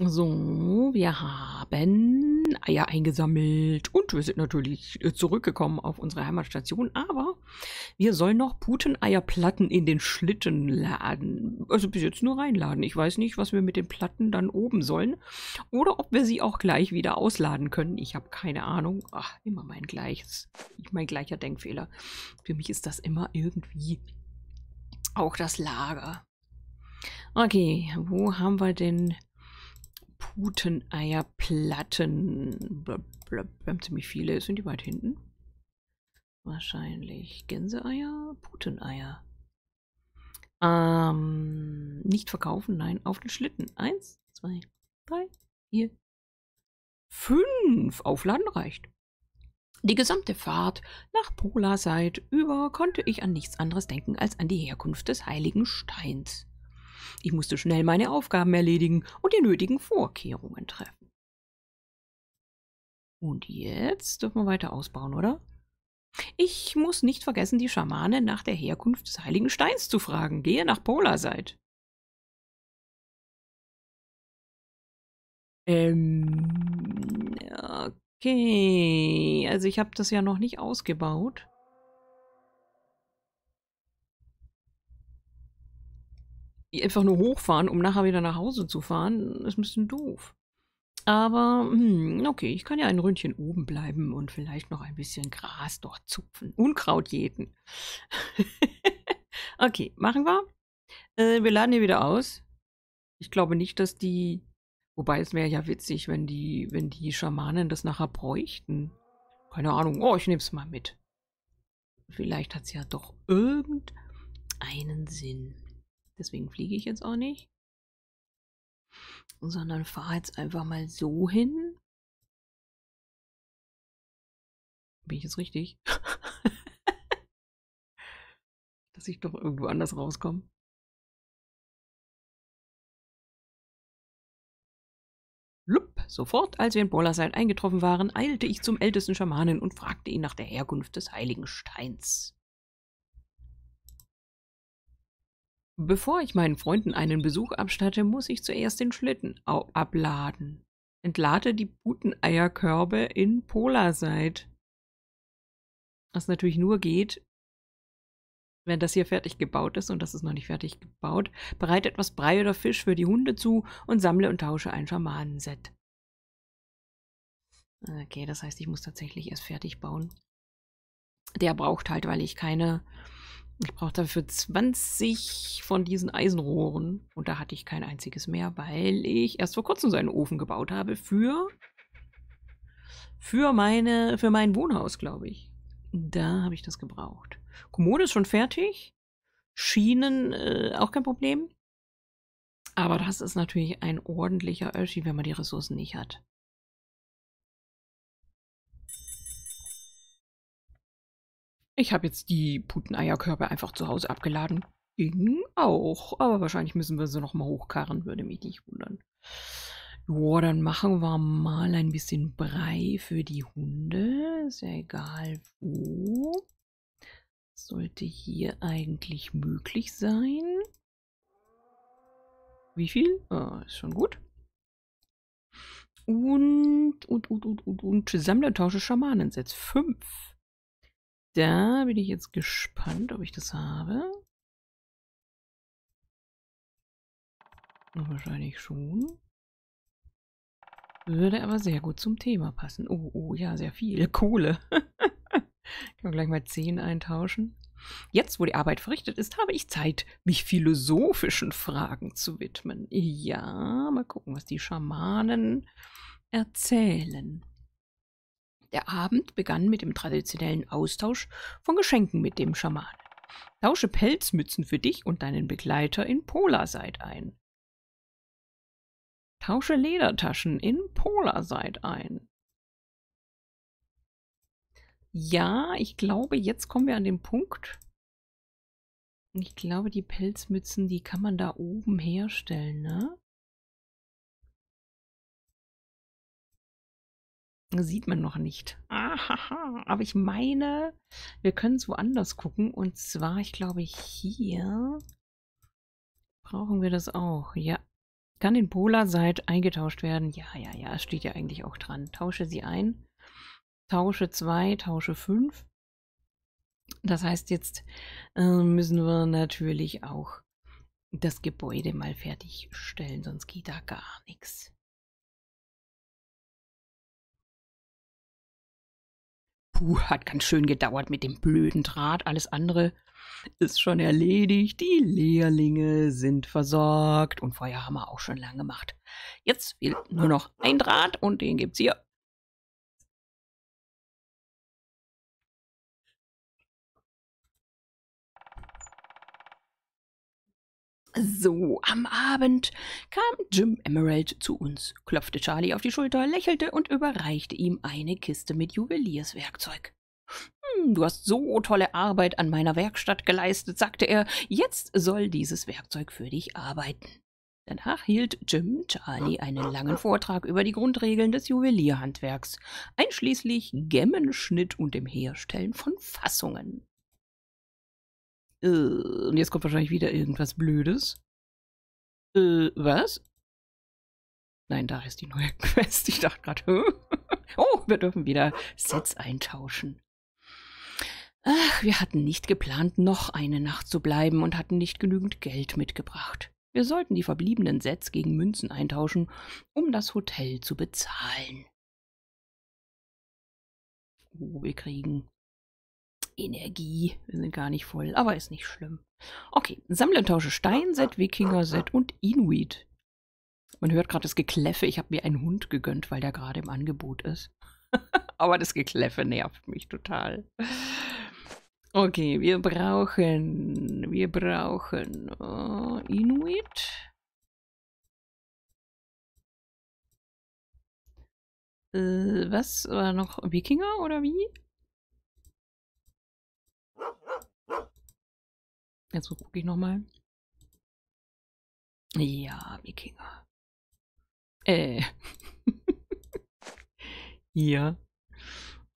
So, wir haben Eier ah eingesammelt und wir sind natürlich äh, zurückgekommen auf unsere Heimatstation, aber wir sollen noch Puteneierplatten in den Schlitten laden. Also bis jetzt nur reinladen. Ich weiß nicht, was wir mit den Platten dann oben sollen oder ob wir sie auch gleich wieder ausladen können. Ich habe keine Ahnung. Ach, immer mein gleiches. mein gleicher Denkfehler. Für mich ist das immer irgendwie auch das Lager. Okay, wo haben wir denn Puteneierplatten. Blub, blub. Wir haben ziemlich viele. Sind die weit hinten? Wahrscheinlich Gänseeier, Puteneier. Ähm, nicht verkaufen, nein, auf den Schlitten. Eins, zwei, drei, vier, fünf. Aufladen reicht. Die gesamte Fahrt nach Polarseid über konnte ich an nichts anderes denken als an die Herkunft des heiligen Steins. Ich musste schnell meine Aufgaben erledigen und die nötigen Vorkehrungen treffen. Und jetzt dürfen wir weiter ausbauen, oder? Ich muss nicht vergessen, die Schamane nach der Herkunft des Heiligen Steins zu fragen. Gehe nach Polarseid. Ähm, okay. Also ich habe das ja noch nicht ausgebaut. einfach nur hochfahren, um nachher wieder nach Hause zu fahren, ist ein bisschen doof. Aber, hm, okay, ich kann ja ein Ründchen oben bleiben und vielleicht noch ein bisschen Gras dort zupfen. Unkraut jeden. okay, machen wir. Äh, wir laden hier wieder aus. Ich glaube nicht, dass die. Wobei es wäre ja witzig, wenn die, wenn die Schamanen das nachher bräuchten. Keine Ahnung. Oh, ich nehme es mal mit. Vielleicht hat es ja doch irgendeinen Sinn. Deswegen fliege ich jetzt auch nicht. Sondern fahre jetzt einfach mal so hin. Bin ich jetzt richtig? Dass ich doch irgendwo anders rauskomme. Lupp, sofort, als wir in Bolasal eingetroffen waren, eilte ich zum ältesten Schamanen und fragte ihn nach der Herkunft des heiligen Steins. Bevor ich meinen Freunden einen Besuch abstatte, muss ich zuerst den Schlitten abladen. Entlade die Puteneierkörbe in Polarseid. Was natürlich nur geht, wenn das hier fertig gebaut ist und das ist noch nicht fertig gebaut, bereite etwas Brei oder Fisch für die Hunde zu und sammle und tausche ein Schamanenset. Okay, das heißt, ich muss tatsächlich erst fertig bauen. Der braucht halt, weil ich keine ich brauche dafür 20 von diesen Eisenrohren. Und da hatte ich kein einziges mehr, weil ich erst vor kurzem so einen Ofen gebaut habe für, für, meine, für mein Wohnhaus, glaube ich. Da habe ich das gebraucht. Kommode ist schon fertig. Schienen äh, auch kein Problem. Aber das ist natürlich ein ordentlicher Öschi, wenn man die Ressourcen nicht hat. Ich habe jetzt die Puteneierkörper einfach zu Hause abgeladen. Ging auch, aber wahrscheinlich müssen wir sie nochmal hochkarren, würde mich nicht wundern. Joa, dann machen wir mal ein bisschen Brei für die Hunde. Ist ja egal wo. Sollte hier eigentlich möglich sein. Wie viel? Ah, ist schon gut. Und, und, und, und, und, und Sammlertausche Schamanensitz. Fünf. Da bin ich jetzt gespannt, ob ich das habe. Wahrscheinlich schon. Würde aber sehr gut zum Thema passen. Oh, oh, ja, sehr viel. Kohle. Können wir gleich mal 10 eintauschen. Jetzt, wo die Arbeit verrichtet ist, habe ich Zeit, mich philosophischen Fragen zu widmen. Ja, mal gucken, was die Schamanen erzählen. Der Abend begann mit dem traditionellen Austausch von Geschenken mit dem Schaman. Tausche Pelzmützen für dich und deinen Begleiter in Polarseit ein. Tausche Ledertaschen in Polarseit ein. Ja, ich glaube, jetzt kommen wir an den Punkt. Ich glaube, die Pelzmützen, die kann man da oben herstellen, ne? sieht man noch nicht. Ahaha. Aber ich meine, wir können es woanders gucken. Und zwar, ich glaube, hier brauchen wir das auch. Ja. Kann in Polarseite eingetauscht werden? Ja, ja, ja. es Steht ja eigentlich auch dran. Tausche sie ein. Tausche 2, Tausche 5. Das heißt, jetzt äh, müssen wir natürlich auch das Gebäude mal fertigstellen, sonst geht da gar nichts. puh, hat ganz schön gedauert mit dem blöden Draht. Alles andere ist schon erledigt. Die Lehrlinge sind versorgt und Feuer haben wir auch schon lang gemacht. Jetzt fehlt nur noch ein Draht und den gibt's hier So, am Abend kam Jim Emerald zu uns, klopfte Charlie auf die Schulter, lächelte und überreichte ihm eine Kiste mit Juwelierswerkzeug. Hm, du hast so tolle Arbeit an meiner Werkstatt geleistet, sagte er. Jetzt soll dieses Werkzeug für dich arbeiten. Danach hielt Jim Charlie einen langen Vortrag über die Grundregeln des Juwelierhandwerks, einschließlich Gemmenschnitt und dem Herstellen von Fassungen. Äh, und jetzt kommt wahrscheinlich wieder irgendwas Blödes. Äh, was? Nein, da ist die neue Quest. Ich dachte gerade, oh, wir dürfen wieder Sets eintauschen. Ach, wir hatten nicht geplant, noch eine Nacht zu bleiben und hatten nicht genügend Geld mitgebracht. Wir sollten die verbliebenen Sets gegen Münzen eintauschen, um das Hotel zu bezahlen. Oh, wir kriegen Energie. Wir sind gar nicht voll, aber ist nicht schlimm. Okay, sammle und tausche Steinset, Wikinger-Set und Inuit. Man hört gerade das Gekläffe. Ich habe mir einen Hund gegönnt, weil der gerade im Angebot ist. aber das Gekläffe nervt mich total. Okay, wir brauchen, wir brauchen uh, Inuit. Äh, was war noch? Wikinger oder wie? Jetzt gucke ich nochmal. Ja, Wikinger. Äh. Hier.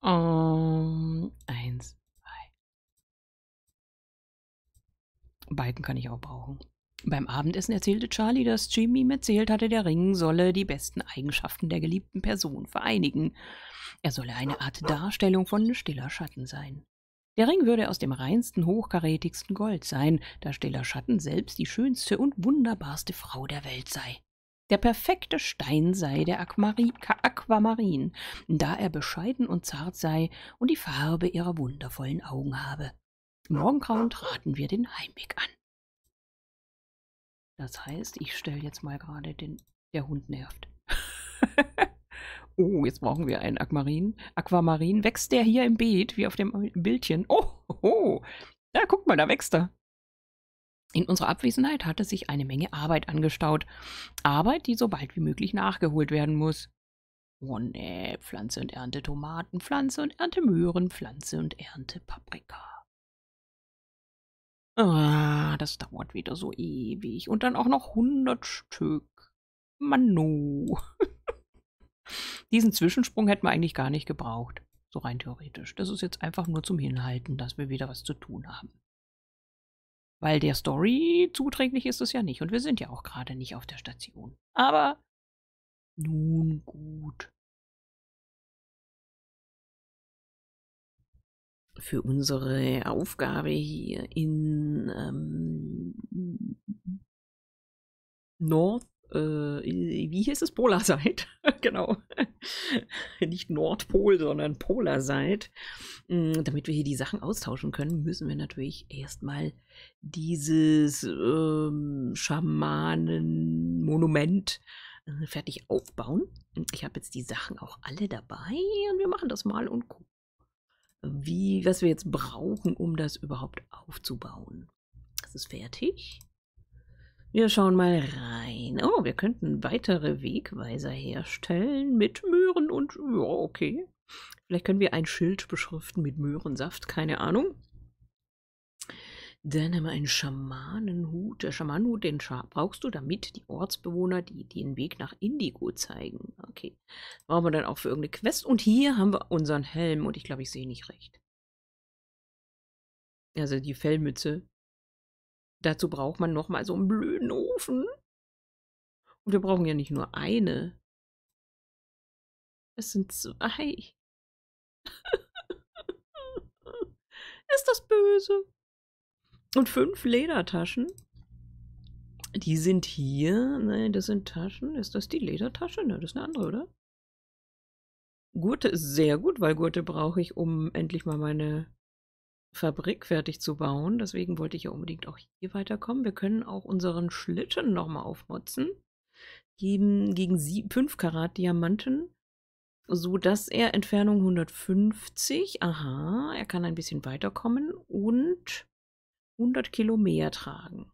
Um, ähm, eins, zwei. Balken kann ich auch brauchen. Beim Abendessen erzählte Charlie, dass Jimmy ihm erzählt hatte, der Ring solle die besten Eigenschaften der geliebten Person vereinigen. Er solle eine Art Darstellung von stiller Schatten sein. Der Ring würde aus dem reinsten, hochkarätigsten Gold sein, da Stiller Schatten selbst die schönste und wunderbarste Frau der Welt sei. Der perfekte Stein sei der Aquamarin, Aquamarin, da er bescheiden und zart sei und die Farbe ihrer wundervollen Augen habe. Im Morgengrauen traten wir den Heimweg an. Das heißt, ich stelle jetzt mal gerade den. Der Hund nervt. Oh, jetzt brauchen wir einen Aquamarin. Aquamarin. Wächst der hier im Beet, wie auf dem Bildchen? Oh, oh. Da, guck mal, da wächst er. In unserer Abwesenheit hatte sich eine Menge Arbeit angestaut. Arbeit, die so bald wie möglich nachgeholt werden muss. Oh ne, Pflanze und Ernte Tomaten, Pflanze und Ernte Möhren, Pflanze und Ernte Paprika. Ah, das dauert wieder so ewig. Und dann auch noch 100 Stück. Manu. Diesen Zwischensprung hätten wir eigentlich gar nicht gebraucht. So rein theoretisch. Das ist jetzt einfach nur zum Hinhalten, dass wir wieder was zu tun haben. Weil der Story zuträglich ist es ja nicht. Und wir sind ja auch gerade nicht auf der Station. Aber nun gut. Für unsere Aufgabe hier in ähm, North äh, wie hieß es, Polarseid, genau, nicht Nordpol, sondern Polarseid, mm, damit wir hier die Sachen austauschen können, müssen wir natürlich erstmal dieses ähm, Schamanen-Monument äh, fertig aufbauen. Ich habe jetzt die Sachen auch alle dabei und wir machen das mal und gucken, wie, was wir jetzt brauchen, um das überhaupt aufzubauen. Das ist fertig. Wir schauen mal rein. Oh, wir könnten weitere Wegweiser herstellen mit Möhren und... Ja, okay. Vielleicht können wir ein Schild beschriften mit Möhrensaft, keine Ahnung. Dann haben wir einen Schamanenhut. Der Schamanenhut, den brauchst du, damit die Ortsbewohner die den Weg nach Indigo zeigen. Okay. Brauchen wir dann auch für irgendeine Quest. Und hier haben wir unseren Helm. Und ich glaube, ich sehe nicht recht. Also die Fellmütze Dazu braucht man nochmal so einen blöden Ofen. Und wir brauchen ja nicht nur eine. Es sind zwei. Ist das böse? Und fünf Ledertaschen. Die sind hier. Nein, das sind Taschen. Ist das die Ledertasche? Ne, das ist eine andere, oder? Gurte ist sehr gut, weil Gurte brauche ich, um endlich mal meine Fabrik fertig zu bauen. Deswegen wollte ich ja unbedingt auch hier weiterkommen. Wir können auch unseren Schlitten nochmal aufmotzen. Geben gegen 5 Karat Diamanten. So dass er Entfernung 150. Aha, er kann ein bisschen weiterkommen und 100 Kilo mehr tragen.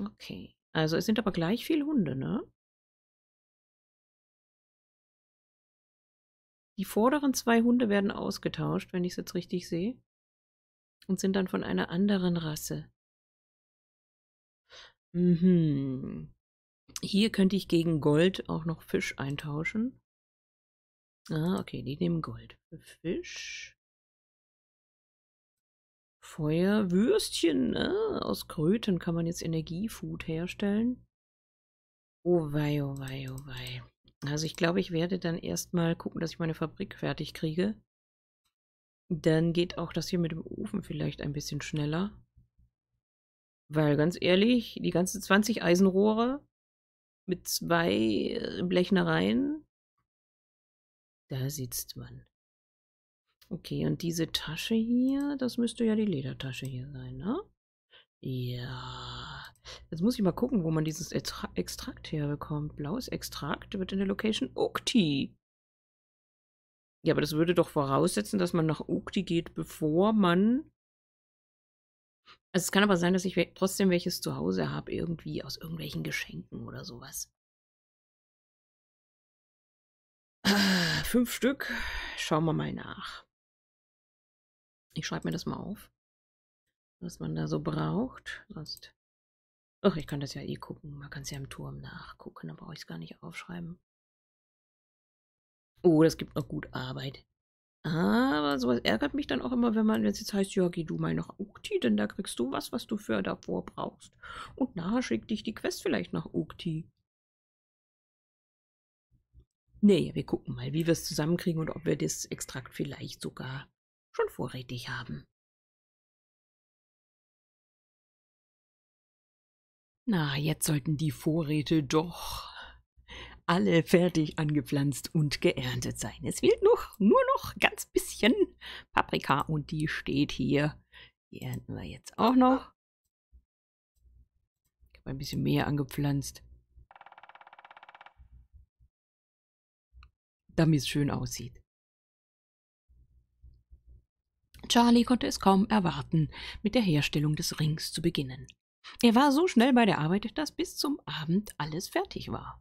Okay. Also es sind aber gleich viele Hunde, ne? Die vorderen zwei Hunde werden ausgetauscht, wenn ich es jetzt richtig sehe, und sind dann von einer anderen Rasse. Mhm. Hier könnte ich gegen Gold auch noch Fisch eintauschen. Ah, okay, die nehmen Gold. Fisch. Feuerwürstchen. Ah, aus Kröten kann man jetzt Energiefood herstellen. Oh wei, oh wei, oh wei. Also ich glaube, ich werde dann erstmal gucken, dass ich meine Fabrik fertig kriege. Dann geht auch das hier mit dem Ofen vielleicht ein bisschen schneller. Weil ganz ehrlich, die ganzen 20 Eisenrohre mit zwei äh, Blechnereien, da sitzt man. Okay, und diese Tasche hier, das müsste ja die Ledertasche hier sein, ne? Ja. Jetzt muss ich mal gucken, wo man dieses Extrakt herbekommt. Blaues Extrakt wird in der Location Ukti. Ja, aber das würde doch voraussetzen, dass man nach Ukti geht, bevor man... Also es kann aber sein, dass ich trotzdem welches zu Hause habe, irgendwie aus irgendwelchen Geschenken oder sowas. Ah, fünf Stück. Schauen wir mal nach. Ich schreibe mir das mal auf was man da so braucht. Sonst. Ach, ich kann das ja eh gucken. Man kann es ja im Turm nachgucken. Da brauche ich es gar nicht aufschreiben. Oh, das gibt noch gut Arbeit. Aber sowas ärgert mich dann auch immer, wenn man jetzt, jetzt heißt, ja, geh du mal nach Ukti, denn da kriegst du was, was du für davor brauchst. Und nachher schickt dich die Quest vielleicht nach Ukti. Nee, wir gucken mal, wie wir es zusammenkriegen und ob wir das Extrakt vielleicht sogar schon vorrätig haben. Na, jetzt sollten die Vorräte doch alle fertig angepflanzt und geerntet sein. Es fehlt noch nur noch ganz bisschen Paprika und die steht hier. Die ernten wir jetzt auch noch. Ich habe ein bisschen mehr angepflanzt. Damit es schön aussieht. Charlie konnte es kaum erwarten, mit der Herstellung des Rings zu beginnen. Er war so schnell bei der Arbeit, dass bis zum Abend alles fertig war.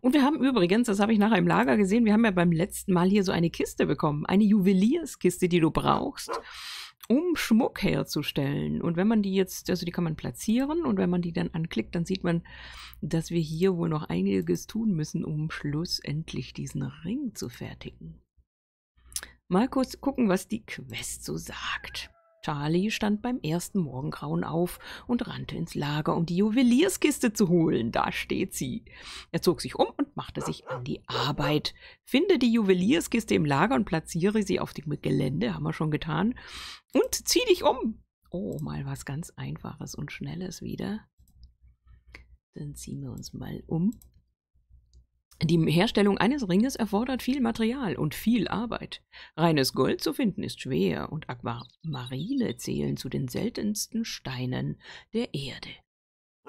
Und wir haben übrigens, das habe ich nachher im Lager gesehen, wir haben ja beim letzten Mal hier so eine Kiste bekommen, eine Juwelierskiste, die du brauchst, um Schmuck herzustellen. Und wenn man die jetzt, also die kann man platzieren und wenn man die dann anklickt, dann sieht man, dass wir hier wohl noch einiges tun müssen, um schlussendlich diesen Ring zu fertigen. Mal kurz gucken, was die Quest so sagt. Charlie stand beim ersten Morgengrauen auf und rannte ins Lager, um die Juwelierskiste zu holen. Da steht sie. Er zog sich um und machte sich an die Arbeit. Finde die Juwelierskiste im Lager und platziere sie auf dem Gelände, haben wir schon getan. Und zieh dich um. Oh, mal was ganz Einfaches und Schnelles wieder. Dann ziehen wir uns mal um. Die Herstellung eines Ringes erfordert viel Material und viel Arbeit. Reines Gold zu finden ist schwer und Aquamarine zählen zu den seltensten Steinen der Erde.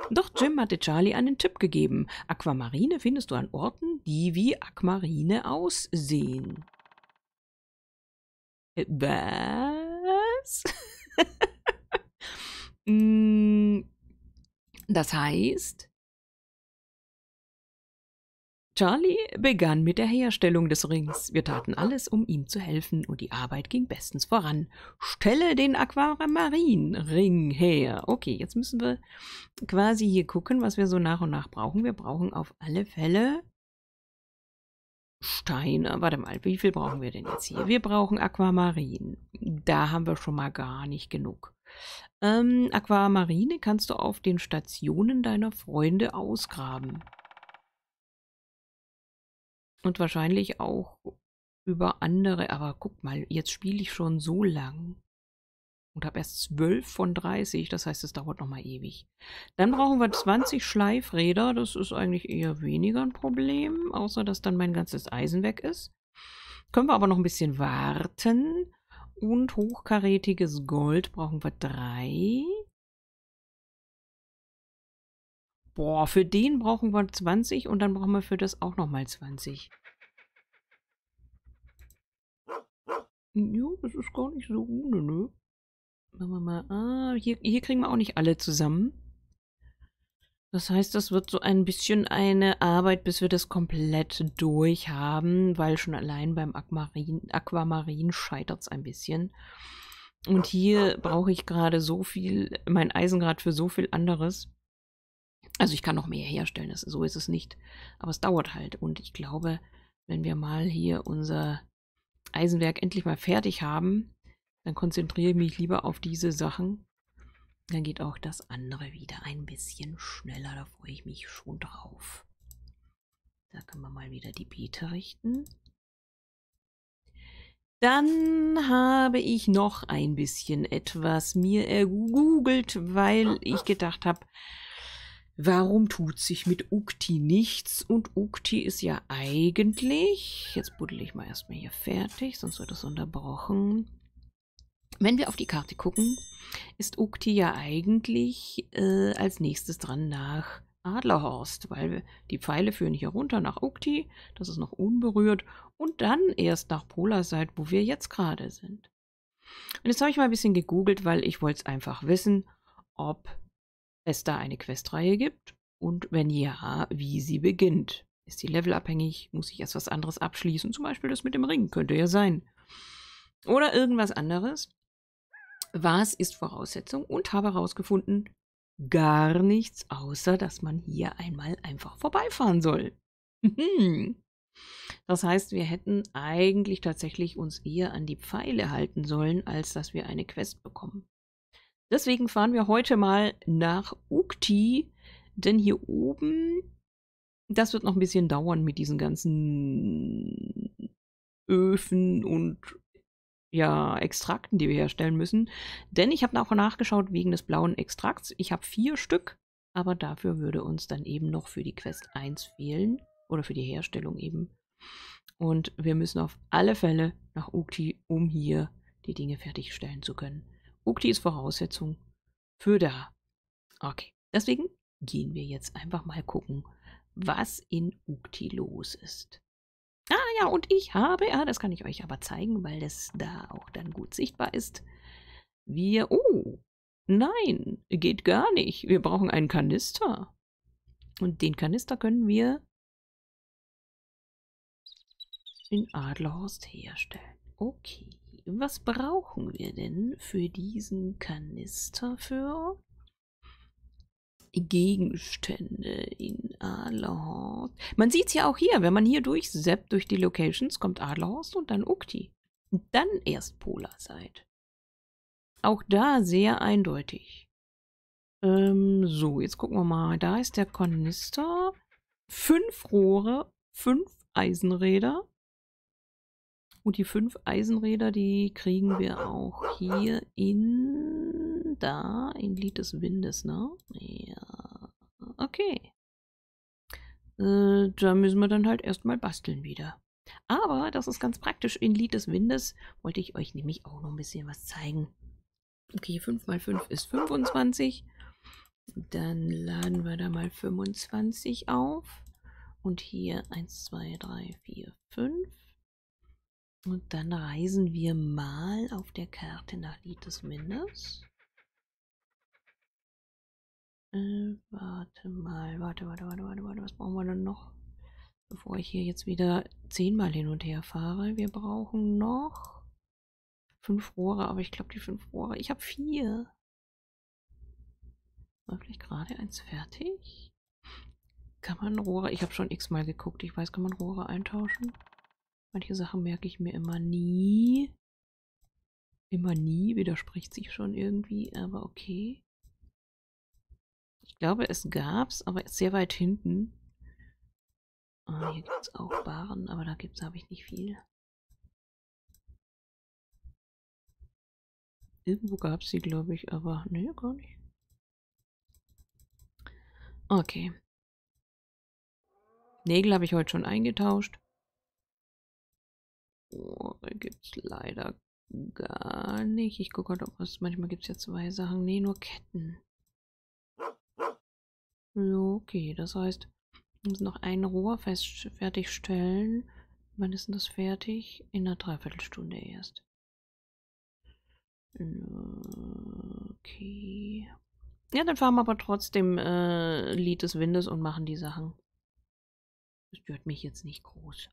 Doch Jim hatte Charlie einen Tipp gegeben. Aquamarine findest du an Orten, die wie Aquamarine aussehen. Äh, was? Mm. das heißt, Charlie begann mit der Herstellung des Rings. Wir taten alles, um ihm zu helfen, und die Arbeit ging bestens voran. Stelle den Aquamarin-Ring her. Okay, jetzt müssen wir quasi hier gucken, was wir so nach und nach brauchen. Wir brauchen auf alle Fälle Steine. Warte mal, wie viel brauchen wir denn jetzt hier? Wir brauchen Aquamarin. Da haben wir schon mal gar nicht genug. Ähm, Aquamarine kannst du auf den Stationen deiner Freunde ausgraben. Und wahrscheinlich auch über andere. Aber guck mal, jetzt spiele ich schon so lang und habe erst 12 von 30. Das heißt, es dauert nochmal ewig. Dann brauchen wir 20 Schleifräder. Das ist eigentlich eher weniger ein Problem, außer dass dann mein ganzes Eisen weg ist. Können wir aber noch ein bisschen warten. Und hochkarätiges Gold brauchen wir 3. Boah, für den brauchen wir 20 und dann brauchen wir für das auch nochmal 20. Jo, das ist gar nicht so ohne, ne? Machen wir mal. Ah, hier, hier kriegen wir auch nicht alle zusammen. Das heißt, das wird so ein bisschen eine Arbeit, bis wir das komplett durch haben, weil schon allein beim Aquamarin, Aquamarin scheitert es ein bisschen. Und hier brauche ich gerade so viel, mein Eisengrad für so viel anderes. Also ich kann noch mehr herstellen, das, so ist es nicht. Aber es dauert halt. Und ich glaube, wenn wir mal hier unser Eisenwerk endlich mal fertig haben, dann konzentriere ich mich lieber auf diese Sachen. Dann geht auch das andere wieder ein bisschen schneller. Da freue ich mich schon drauf. Da können wir mal wieder die Beete richten. Dann habe ich noch ein bisschen etwas mir ergoogelt, weil ich gedacht habe, Warum tut sich mit Ukti nichts? Und Ukti ist ja eigentlich... Jetzt buddel ich mal erstmal hier fertig, sonst wird es unterbrochen. Wenn wir auf die Karte gucken, ist Ukti ja eigentlich äh, als nächstes dran nach Adlerhorst, weil die Pfeile führen hier runter nach Ukti, das ist noch unberührt, und dann erst nach Polarseid, wo wir jetzt gerade sind. Und jetzt habe ich mal ein bisschen gegoogelt, weil ich wollte es einfach wissen, ob es da eine Questreihe gibt und wenn ja, wie sie beginnt. Ist sie levelabhängig? Muss ich erst was anderes abschließen? Zum Beispiel das mit dem Ring könnte ja sein. Oder irgendwas anderes. Was ist Voraussetzung? Und habe herausgefunden, gar nichts, außer dass man hier einmal einfach vorbeifahren soll. Mhm. das heißt, wir hätten eigentlich tatsächlich uns eher an die Pfeile halten sollen, als dass wir eine Quest bekommen. Deswegen fahren wir heute mal nach Ukti, denn hier oben, das wird noch ein bisschen dauern mit diesen ganzen Öfen und ja, Extrakten, die wir herstellen müssen. Denn ich habe auch nachgeschaut wegen des blauen Extrakts. Ich habe vier Stück, aber dafür würde uns dann eben noch für die Quest 1 fehlen. Oder für die Herstellung eben. Und wir müssen auf alle Fälle nach Ukti, um hier die Dinge fertigstellen zu können. Ukti ist Voraussetzung für da. Okay, deswegen gehen wir jetzt einfach mal gucken, was in Ukti los ist. Ah ja, und ich habe, ja, ah, das kann ich euch aber zeigen, weil das da auch dann gut sichtbar ist. Wir, oh, nein, geht gar nicht. Wir brauchen einen Kanister. Und den Kanister können wir in Adlerhorst herstellen. Okay was brauchen wir denn für diesen Kanister für Gegenstände in Adlerhorst? Man sieht es ja auch hier, wenn man hier durchseppt durch die Locations, kommt Adlerhorst und dann Ukti. Und dann erst Polarzeit. Auch da sehr eindeutig. Ähm, so, jetzt gucken wir mal. Da ist der Kanister. Fünf Rohre, fünf Eisenräder. Und die fünf Eisenräder, die kriegen wir auch hier in... Da, in Lied des Windes, ne? Ja. Okay. Äh, da müssen wir dann halt erstmal basteln wieder. Aber das ist ganz praktisch. In Lied des Windes wollte ich euch nämlich auch noch ein bisschen was zeigen. Okay, 5 mal 5 ist 25. Dann laden wir da mal 25 auf. Und hier 1, 2, 3, 4, 5. Und dann reisen wir mal auf der Karte nach Lied des Mindes. Äh, warte mal, warte, warte, warte, warte, warte, was brauchen wir denn noch? Bevor ich hier jetzt wieder zehnmal hin und her fahre. Wir brauchen noch fünf Rohre, aber ich glaube die fünf Rohre. Ich habe vier. War vielleicht gerade eins fertig? Kann man Rohre? Ich habe schon x-mal geguckt. Ich weiß, kann man Rohre eintauschen? Manche Sachen merke ich mir immer nie. Immer nie widerspricht sich schon irgendwie, aber okay. Ich glaube, es gab es, aber sehr weit hinten. Oh, hier gibt es auch Baren, aber da gibt's habe ich nicht viel. Irgendwo gab es sie, glaube ich, aber ne, gar nicht. Okay. Nägel habe ich heute schon eingetauscht gibt es leider gar nicht. Ich gucke gerade, halt, ob es manchmal gibt es ja zwei Sachen. Nee, nur Ketten. Okay, das heißt, wir müssen noch ein Rohr fest fertigstellen. Wann ist denn das fertig? In einer Dreiviertelstunde erst. Okay. Ja, dann fahren wir aber trotzdem äh, Lied des Windes und machen die Sachen. Das stört mich jetzt nicht groß.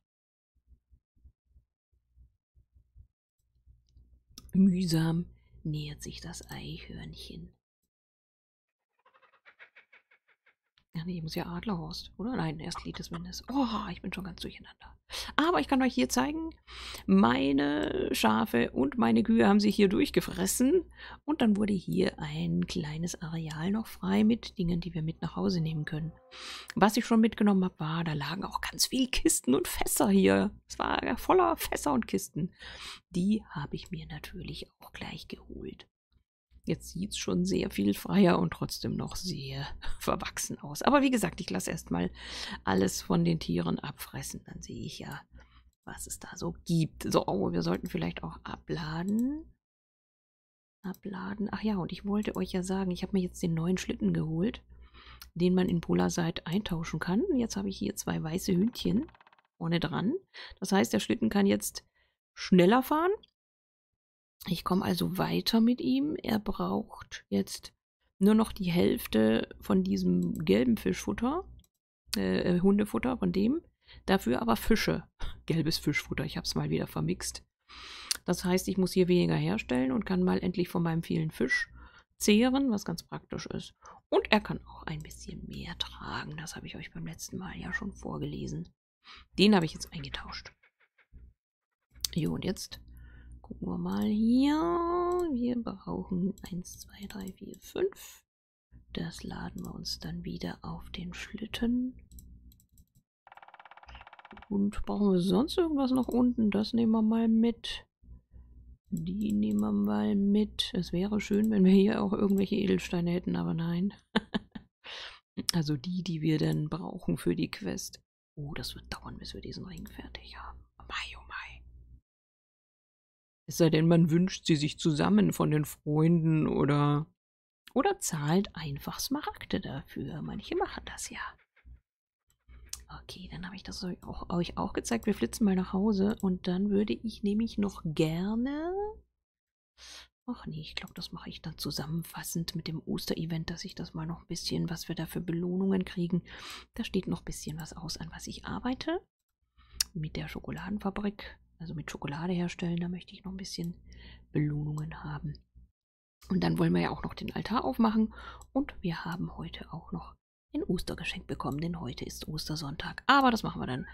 Mühsam nähert sich das Eichhörnchen Ja, nee, muss ja Adlerhorst, oder? Nein, erst Lied des Windes. Oh, ich bin schon ganz durcheinander. Aber ich kann euch hier zeigen, meine Schafe und meine Kühe haben sich hier durchgefressen. Und dann wurde hier ein kleines Areal noch frei mit Dingen, die wir mit nach Hause nehmen können. Was ich schon mitgenommen habe, war, da lagen auch ganz viele Kisten und Fässer hier. Es war voller Fässer und Kisten. Die habe ich mir natürlich auch gleich geholt. Jetzt sieht es schon sehr viel freier und trotzdem noch sehr verwachsen aus. Aber wie gesagt, ich lasse erstmal alles von den Tieren abfressen. Dann sehe ich ja, was es da so gibt. So, oh, wir sollten vielleicht auch abladen. Abladen. Ach ja, und ich wollte euch ja sagen, ich habe mir jetzt den neuen Schlitten geholt, den man in Polarside eintauschen kann. Jetzt habe ich hier zwei weiße Hündchen vorne dran. Das heißt, der Schlitten kann jetzt schneller fahren ich komme also weiter mit ihm. Er braucht jetzt nur noch die Hälfte von diesem gelben Fischfutter, äh, äh Hundefutter von dem. Dafür aber Fische. Gelbes Fischfutter, ich habe es mal wieder vermixt. Das heißt, ich muss hier weniger herstellen und kann mal endlich von meinem vielen Fisch zehren, was ganz praktisch ist. Und er kann auch ein bisschen mehr tragen. Das habe ich euch beim letzten Mal ja schon vorgelesen. Den habe ich jetzt eingetauscht. Jo, und jetzt Gucken wir mal hier. Wir brauchen 1, 2, 3, 4, 5. Das laden wir uns dann wieder auf den Schlitten. Und brauchen wir sonst irgendwas noch unten? Das nehmen wir mal mit. Die nehmen wir mal mit. Es wäre schön, wenn wir hier auch irgendwelche Edelsteine hätten, aber nein. also die, die wir dann brauchen für die Quest. Oh, das wird dauern, bis wir diesen Ring fertig haben. Mai, oh es sei denn, man wünscht sie sich zusammen von den Freunden oder. Oder zahlt einfach Smaragde dafür. Manche machen das ja. Okay, dann habe ich das euch auch, euch auch gezeigt. Wir flitzen mal nach Hause und dann würde ich nämlich noch gerne. Ach nee, ich glaube, das mache ich dann zusammenfassend mit dem Osterevent, dass ich das mal noch ein bisschen, was wir da für Belohnungen kriegen. Da steht noch ein bisschen was aus, an was ich arbeite. Mit der Schokoladenfabrik also mit Schokolade herstellen. Da möchte ich noch ein bisschen Belohnungen haben. Und dann wollen wir ja auch noch den Altar aufmachen. Und wir haben heute auch noch ein Ostergeschenk bekommen, denn heute ist Ostersonntag. Aber das machen wir dann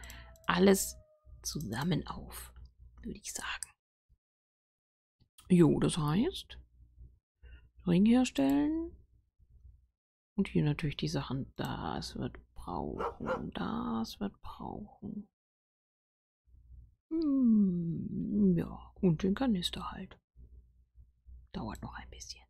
alles zusammen auf, würde ich sagen. Jo, das heißt, Ring herstellen. Und hier natürlich die Sachen, das wird brauchen, das wird brauchen. Hm, ja, und den Kanister halt. Dauert noch ein bisschen.